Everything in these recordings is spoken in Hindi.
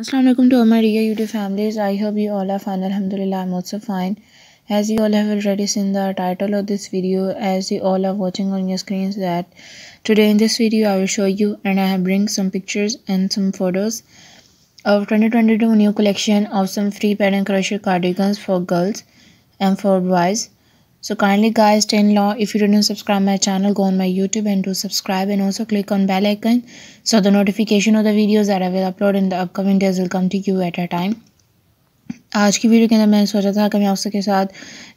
Assalamualaikum to all my dear YouTube families. I hope you all are fine. Alhamdulillah, I'm also fine. As you all have already seen the title of this video, as you all are watching on your screens, that today in this video I will show you and I have bring some pictures and some photos of 2022 new collection of some free pattern crochet cardigans for girls and for boys. So kindly guys, 10 law, if you didn't subscribe my channel, go on my YouTube and do subscribe and also click on bell icon so the notification of the videos that I will upload in the upcoming days will come to you at a time. आज की वीडियो के अंदर मैंने सोचा था कि मैं आपके साथ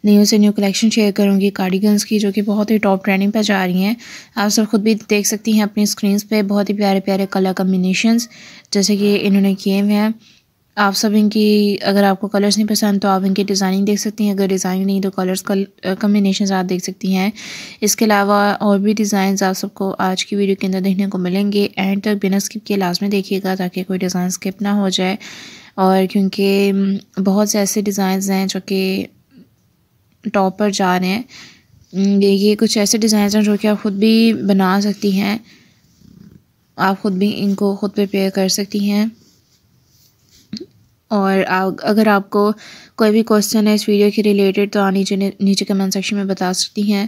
न्यू से न्यू कलेक्शन शेयर करूंगी कार्डिगन्स की जो कि बहुत ही टॉप ट्रेंडिंग पे जा रही हैं आप सब खुद भी देख सकती हैं अपनी स्क्रीन पे बहुत ही प्यारे प्यारे कलर कम्बिनेशंस जैसे कि इन्होंने किए हुए हैं आप सब इनकी अगर आपको कलर्स नहीं पसंद तो आप इनकी डिज़ाइनिंग देख सकती हैं अगर डिज़ाइनिंग नहीं तो कलर्स कल कम्बिनेशन आप देख सकती हैं इसके अलावा और भी डिज़ाइन आप सबको आज की वीडियो के अंदर देखने को मिलेंगे एंड तक बिना स्किप के लाजमी में देखिएगा ताकि कोई डिज़ाइन स्किप ना हो जाए और क्योंकि बहुत से ऐसे डिज़ाइन हैं जो कि टॉप पर जा रहे हैं ये कुछ ऐसे डिज़ाइन हैं जो कि आप ख़ुद भी बना सकती हैं आप ख़ुद भी इनको ख़ुद प्रिपेयर कर सकती हैं और अगर आपको कोई भी क्वेश्चन है इस वीडियो के रिलेटेड तो आप नीचे नीचे कमेंट सेक्शन में बता सकती हैं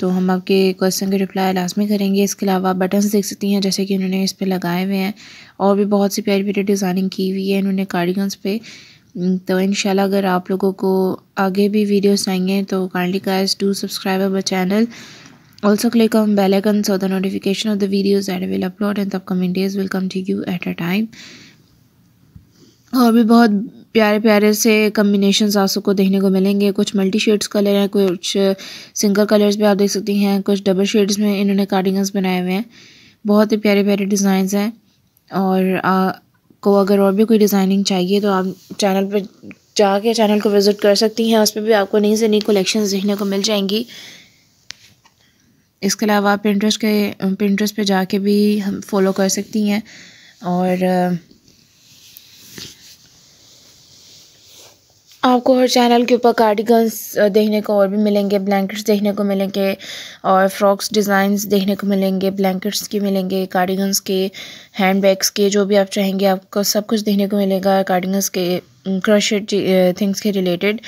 तो हम आपके क्वेश्चन के रिप्लाई लाजमी करेंगे इसके अलावा बटन्स देख सकती हैं जैसे कि उन्होंने इस पर लगाए हुए हैं और भी बहुत सी प्यारी प्यारी डिज़ाइनिंग की हुई है इन्होंने कार्डिगन्स पे तो इन अगर आप लोगों को आगे भी वीडियोस आएंगे तो kindly guys do subscribe our channel also click on bell icon the notification notification of the and that I will upload in the upcoming days will come to you at और भी बहुत प्यारे प्यारे से कम्बिनेशनस आप सबको देखने को मिलेंगे कुछ मल्टी शेड्स कलर हैं कुछ सिंगल कलर्स भी आप देख सकती हैं कुछ डबल शेड्स में इन्होंने कार्डिगन्स बनाए हुए हैं बहुत ही प्यारे प्यारे डिज़ाइन हैं और आपको अगर और भी कोई डिज़ाइनिंग चाहिए तो आप चैनल पर जाके चैनल को विज़िट कर सकती हैं उस पर भी आपको नई से नई कलेक्शन देखने को मिल जाएंगी इसके अलावा आप प्रिंटर्स के प्रिंटर्स पर जाके भी हम फॉलो कर सकती हैं और आपको हर चैनल के ऊपर कार्डिगन्स देखने को और भी मिलेंगे ब्लैंकेट्स देखने को मिलेंगे और फ्रॉक्स डिज़ाइंस देखने को मिलेंगे ब्लैंकेट्स के मिलेंगे कार्डिगन्स के हैंड बैग्स के जो भी आप चाहेंगे आपको सब कुछ देखने को मिलेगा कार्डिगन्स के क्रशेड थिंग्स के रिलेटेड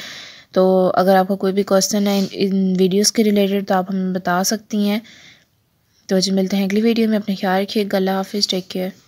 तो अगर आपका कोई भी क्वेश्चन है इन वीडियोज़ के रिलेटेड तो आप हमें बता सकती हैं तो जी मिलते हैं अगली वीडियो में अपने ख्याल रखिए गला हाफिज़ टेक केयर